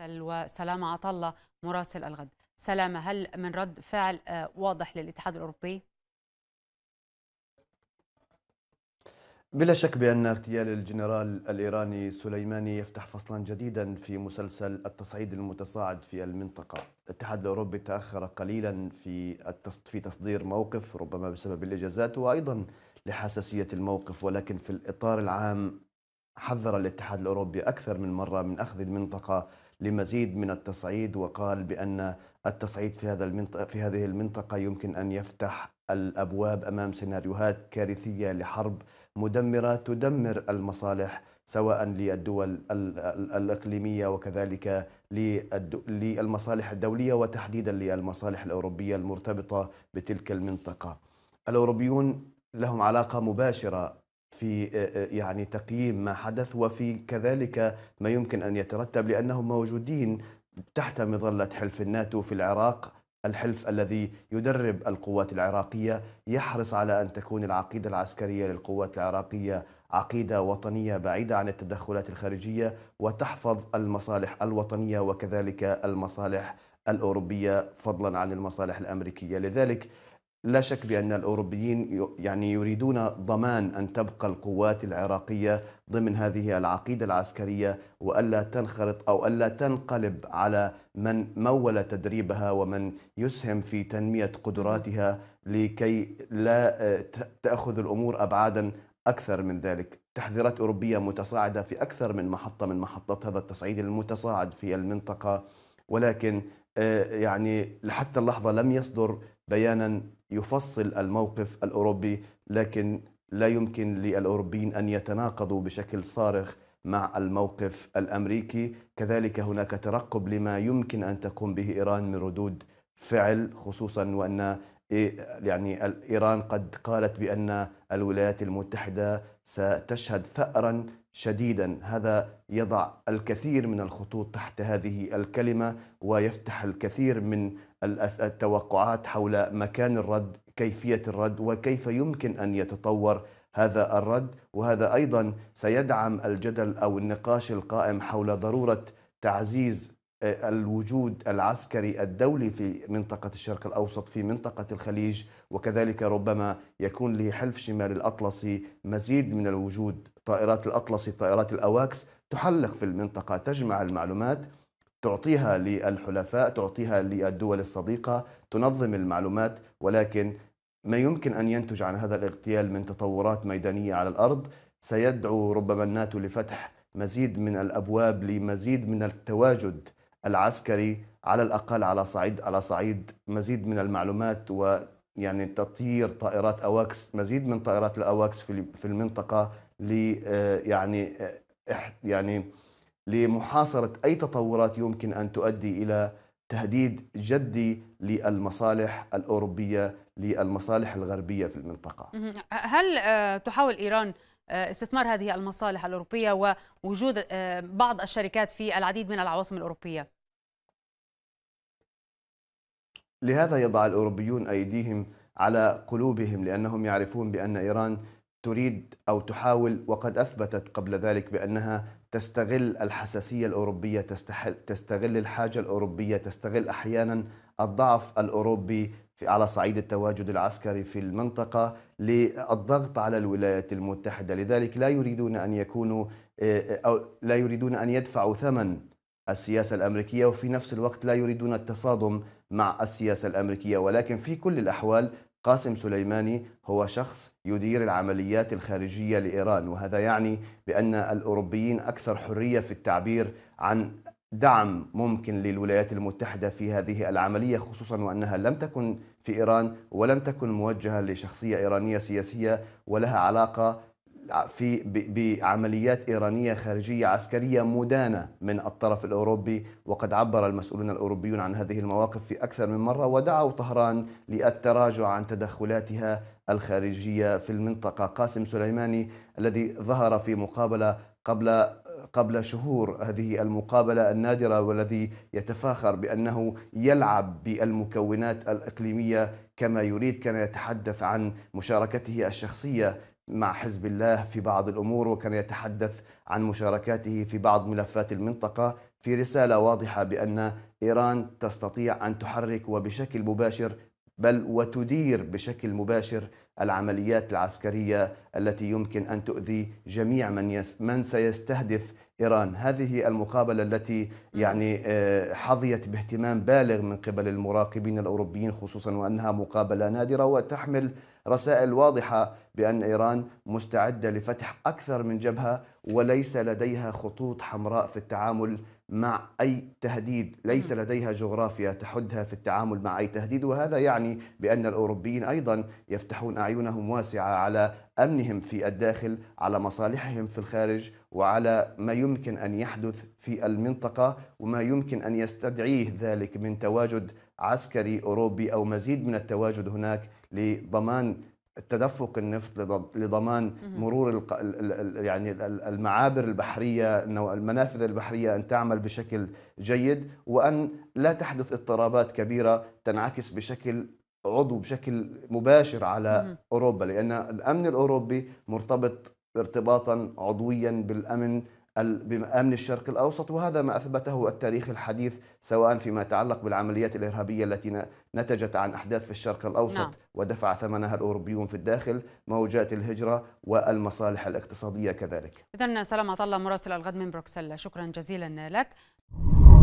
وسلامة سلامة عطلة مراسل الغد سلامة هل من رد فعل آه، واضح للاتحاد الأوروبي؟ بلا شك بأن اغتيال الجنرال الإيراني سليماني يفتح فصلا جديدا في مسلسل التصعيد المتصاعد في المنطقة الاتحاد الأوروبي تأخر قليلا في في تصدير موقف ربما بسبب الإجازات وأيضا لحساسية الموقف ولكن في الإطار العام حذر الاتحاد الأوروبي أكثر من مرة من أخذ المنطقة لمزيد من التصعيد وقال بأن التصعيد في هذا المنطقة في هذه المنطقة يمكن أن يفتح الأبواب أمام سيناريوهات كارثية لحرب مدمرة تدمر المصالح سواء للدول الإقليمية وكذلك للمصالح الدولية وتحديدا للمصالح الأوروبية المرتبطة بتلك المنطقة الأوروبيون لهم علاقة مباشرة في آه، آه، يعني تقييم ما حدث وفي كذلك ما يمكن ان يترتب لانهم موجودين تحت مظله حلف الناتو في العراق الحلف الذي يدرب القوات العراقيه يحرص على ان تكون العقيده العسكريه للقوات العراقيه عقيده وطنيه بعيده عن التدخلات الخارجيه وتحفظ المصالح الوطنيه وكذلك المصالح الاوروبيه فضلا عن المصالح الامريكيه لذلك لا شك بأن الأوروبيين يعني يريدون ضمان أن تبقى القوات العراقية ضمن هذه العقيدة العسكرية وألا تنخرط أو ألا تنقلب على من مول تدريبها ومن يسهم في تنمية قدراتها لكي لا آه، تأخذ الأمور أبعادا أكثر من ذلك تحذيرات أوروبية متصاعدة في أكثر من محطة من محطات هذا التصعيد المتصاعد في المنطقة ولكن آه، يعني لحتى اللحظة لم يصدر بيانا يفصل الموقف الاوروبي لكن لا يمكن للاوروبيين ان يتناقضوا بشكل صارخ مع الموقف الامريكي، كذلك هناك ترقب لما يمكن ان تقوم به ايران من ردود فعل خصوصا وان يعني ايران قد قالت بان الولايات المتحده ستشهد ثأرا شديدا هذا يضع الكثير من الخطوط تحت هذه الكلمه ويفتح الكثير من التوقعات حول مكان الرد كيفيه الرد وكيف يمكن ان يتطور هذا الرد وهذا ايضا سيدعم الجدل او النقاش القائم حول ضروره تعزيز آه، الوجود العسكري الدولي في منطقة الشرق الأوسط في منطقة الخليج وكذلك ربما يكون لحلف شمال الأطلسي مزيد من الوجود طائرات الأطلسي طائرات الأواكس تحلق في المنطقة تجمع المعلومات تعطيها للحلفاء تعطيها للدول الصديقة تنظم المعلومات ولكن ما يمكن أن ينتج عن هذا الاغتيال من تطورات ميدانية على الأرض سيدعو ربما الناتو لفتح مزيد من الأبواب لمزيد من التواجد العسكري على الأقل على صعيد على صعيد مزيد من المعلومات ويعني تطير طائرات أواكس مزيد من طائرات الأواكس في المنطقة ل آه، يعني آه، يعني لمحاصره اي تطورات يمكن ان تؤدي الى تهديد جدي للمصالح الاوروبيه للمصالح الغربيه في المنطقه. هل آه، تحاول ايران استثمار هذه المصالح الاوروبيه ووجود بعض الشركات في العديد من العواصم الاوروبيه؟ لهذا يضع الاوروبيون ايديهم على قلوبهم لانهم يعرفون بان ايران تريد او تحاول وقد اثبتت قبل ذلك بانها تستغل الحساسيه الاوروبيه تستغل الحاجه الاوروبيه تستغل احيانا الضعف الاوروبي في على صعيد التواجد العسكري في المنطقه للضغط على الولايات المتحده لذلك لا يريدون ان يكونوا آه، او لا يريدون ان يدفعوا ثمن السياسه الامريكيه وفي نفس الوقت لا يريدون التصادم مع السياسه الامريكيه ولكن في كل الاحوال قاسم سليماني هو شخص يدير العمليات الخارجية لإيران وهذا يعني بأن الأوروبيين أكثر حرية في التعبير عن دعم ممكن للولايات المتحدة في هذه العملية خصوصا وأنها لم تكن في إيران ولم تكن موجهة لشخصية إيرانية سياسية ولها علاقة في بعمليات إيرانية خارجية عسكرية مدانة من الطرف الأوروبي وقد عبر المسؤولون الأوروبيون عن هذه المواقف في أكثر من مرة ودعوا طهران للتراجع عن تدخلاتها الخارجية في المنطقة قاسم سليماني الذي ظهر في مقابلة قبل قبل شهور هذه المقابلة النادرة والذي يتفاخر بأنه يلعب بالمكونات الإقليمية كما يريد كان يتحدث عن مشاركته الشخصية مع حزب الله في بعض الأمور وكان يتحدث عن مشاركاته في بعض ملفات المنطقة في رسالة واضحة بأن إيران تستطيع أن تحرك وبشكل مباشر بل وتدير بشكل مباشر العمليات العسكريه التي يمكن ان تؤذي جميع من يس من سيستهدف ايران، هذه المقابله التي يعني آه، حظيت باهتمام بالغ من قبل المراقبين الاوروبيين خصوصا وانها مقابله نادره وتحمل رسائل واضحه بان ايران مستعده لفتح اكثر من جبهه وليس لديها خطوط حمراء في التعامل مع أي تهديد ليس لديها جغرافيا تحدها في التعامل مع أي تهديد وهذا يعني بأن الأوروبيين أيضا يفتحون أعينهم واسعة على أمنهم في الداخل على مصالحهم في الخارج وعلى ما يمكن أن يحدث في المنطقة وما يمكن أن يستدعيه ذلك من تواجد عسكري أوروبي أو مزيد من التواجد هناك لضمان التدفق النفط لضمان مرور يعني المعابر البحريه المنافذ البحريه ان تعمل بشكل جيد وان لا تحدث اضطرابات كبيره تنعكس بشكل عضو بشكل مباشر على اوروبا لان الامن الاوروبي مرتبط ارتباطا عضويا بالامن بأمن الشرق الأوسط وهذا ما أثبته التاريخ الحديث سواء فيما يتعلق بالعمليات الإرهابية التي نتجت عن أحداث في الشرق الأوسط نعم. ودفع ثمنها الأوروبيون في الداخل موجات الهجرة والمصالح الاقتصادية كذلك إذا سلام الله مراسل الغد من بروكسل شكرا جزيلا لك